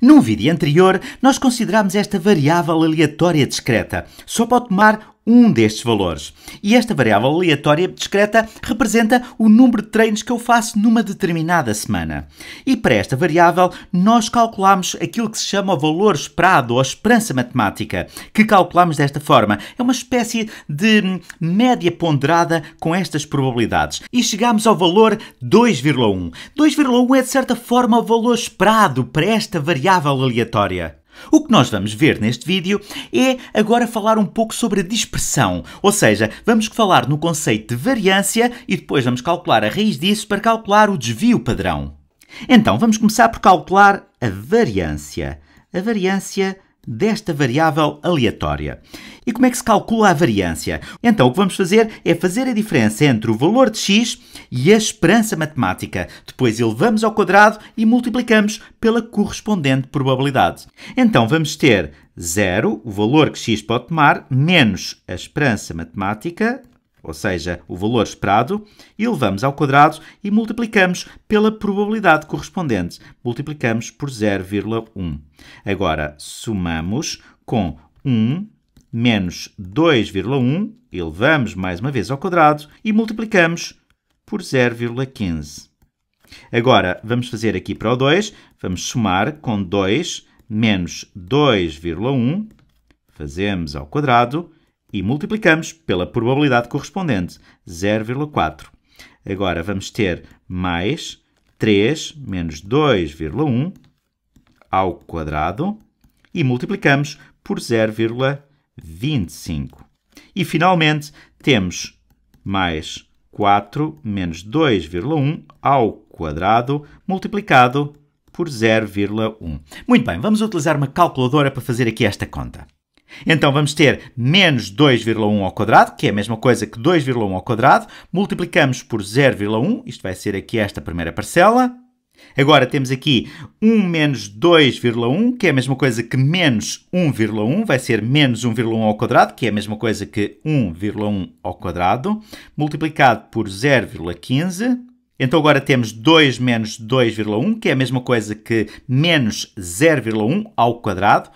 Num vídeo anterior, nós considerámos esta variável aleatória discreta. Só pode tomar um destes valores. E esta variável aleatória discreta representa o número de treinos que eu faço numa determinada semana. E para esta variável, nós calculamos aquilo que se chama o valor esperado ou esperança matemática, que calculamos desta forma. É uma espécie de média ponderada com estas probabilidades. E chegamos ao valor 2,1. 2,1 é de certa forma o valor esperado para esta variável aleatória. O que nós vamos ver neste vídeo é agora falar um pouco sobre a dispersão, ou seja, vamos falar no conceito de variância e depois vamos calcular a raiz disso para calcular o desvio padrão. Então, vamos começar por calcular a variância. A variância desta variável aleatória. E como é que se calcula a variância? Então o que vamos fazer é fazer a diferença entre o valor de x e a esperança matemática. Depois elevamos ao quadrado e multiplicamos pela correspondente probabilidade. Então vamos ter 0, o valor que x pode tomar, menos a esperança matemática, ou seja, o valor esperado, elevamos ao quadrado e multiplicamos pela probabilidade correspondente. Multiplicamos por 0,1. Agora, somamos com 1 menos 2,1, elevamos mais uma vez ao quadrado e multiplicamos por 0,15. Agora, vamos fazer aqui para o 2, vamos somar com 2 menos 2,1, fazemos ao quadrado e multiplicamos pela probabilidade correspondente, 0,4. Agora vamos ter mais 3 menos 2,1 ao quadrado e multiplicamos por 0,25. E finalmente temos mais 4 menos 2,1 ao quadrado multiplicado por 0,1. Muito bem, vamos utilizar uma calculadora para fazer aqui esta conta. Então vamos ter menos 2,1 ao quadrado, que é a mesma coisa que 2,1 ao quadrado, multiplicamos por 0,1, isto vai ser aqui esta primeira parcela. Agora temos aqui 1 menos 2,1, que é a mesma coisa que menos 1,1, vai ser menos 1,1 ao quadrado, que é a mesma coisa que 1,1 ao quadrado, multiplicado por 0,15. Então agora temos 2 menos 2,1, que é a mesma coisa que menos 0,1 ao quadrado.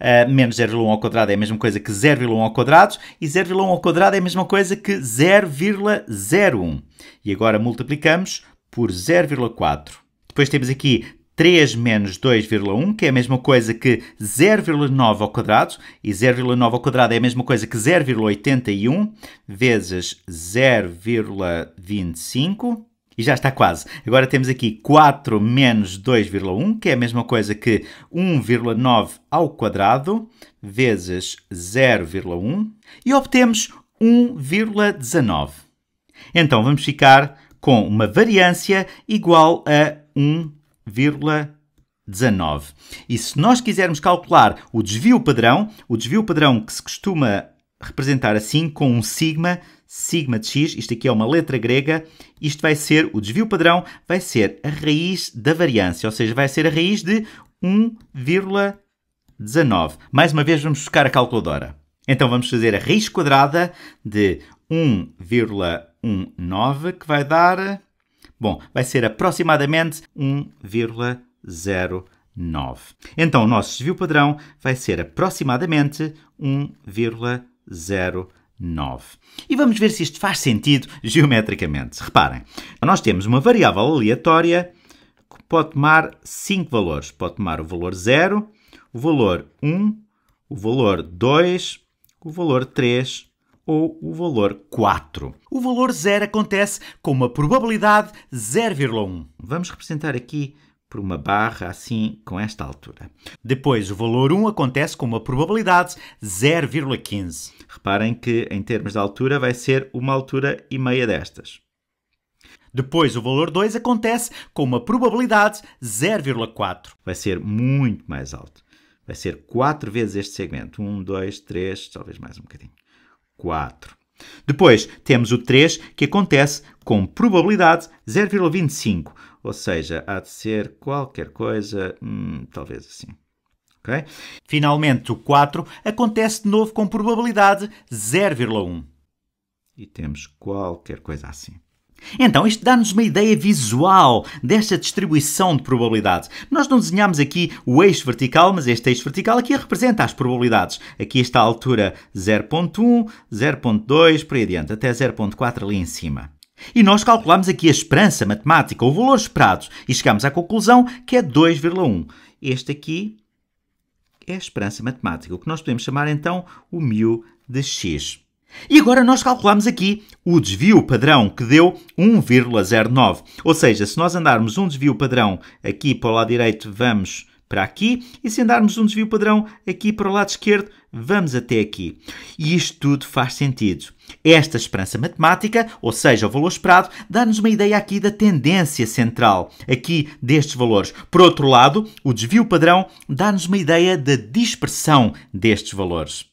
Uh, menos 0,1 ao quadrado é a mesma coisa que 0,1 ao quadrado. E 0,1 ao quadrado é a mesma coisa que 0,01. E agora multiplicamos por 0,4. Depois temos aqui 3 menos 2,1, que é a mesma coisa que 0,9 ao quadrado, e 0,9 ao quadrado é a mesma coisa que 0,81 vezes 0,25 e já está quase. Agora temos aqui 4 menos 2,1, que é a mesma coisa que 1,9 ao quadrado vezes 0,1 e obtemos 1,19. Então vamos ficar com uma variância igual a 1,19. E se nós quisermos calcular o desvio padrão, o desvio padrão que se costuma representar assim com um sigma sigma de x, isto aqui é uma letra grega, isto vai ser, o desvio padrão vai ser a raiz da variância, ou seja, vai ser a raiz de 1,19. Mais uma vez vamos buscar a calculadora. Então vamos fazer a raiz quadrada de 1,19, que vai dar... Bom, vai ser aproximadamente 1,09. Então o nosso desvio padrão vai ser aproximadamente 1,09. 9. E vamos ver se isto faz sentido geometricamente. Reparem, nós temos uma variável aleatória que pode tomar 5 valores. Pode tomar o valor 0, o valor 1, o valor 2, o valor 3 ou o valor 4. O valor 0 acontece com uma probabilidade 0,1. Vamos representar aqui por uma barra assim com esta altura. Depois, o valor 1 acontece com uma probabilidade 0,15. Reparem que em termos de altura vai ser uma altura e meia destas. Depois, o valor 2 acontece com uma probabilidade 0,4. Vai ser muito mais alto. Vai ser 4 vezes este segmento. 1, 2, 3, talvez mais um bocadinho. 4. Depois temos o 3, que acontece com probabilidade 0,25, ou seja, há de ser qualquer coisa, hum, talvez assim. Okay? Finalmente, o 4 acontece de novo com probabilidade 0,1. E temos qualquer coisa assim. Então, isto dá-nos uma ideia visual desta distribuição de probabilidades. Nós não desenhamos aqui o eixo vertical, mas este eixo vertical aqui representa as probabilidades. Aqui está a altura 0.1, 0.2, por aí adiante, até 0.4 ali em cima. E nós calculamos aqui a esperança matemática, o valor esperado, e chegamos à conclusão que é 2,1. Este aqui é a esperança matemática, o que nós podemos chamar então o μ de x. E agora nós calculamos aqui o desvio padrão, que deu 1,09. Ou seja, se nós andarmos um desvio padrão aqui para o lado direito, vamos para aqui, e se andarmos um desvio padrão aqui para o lado esquerdo, vamos até aqui. E isto tudo faz sentido. Esta esperança matemática, ou seja, o valor esperado, dá-nos uma ideia aqui da tendência central, aqui destes valores. Por outro lado, o desvio padrão dá-nos uma ideia da dispersão destes valores.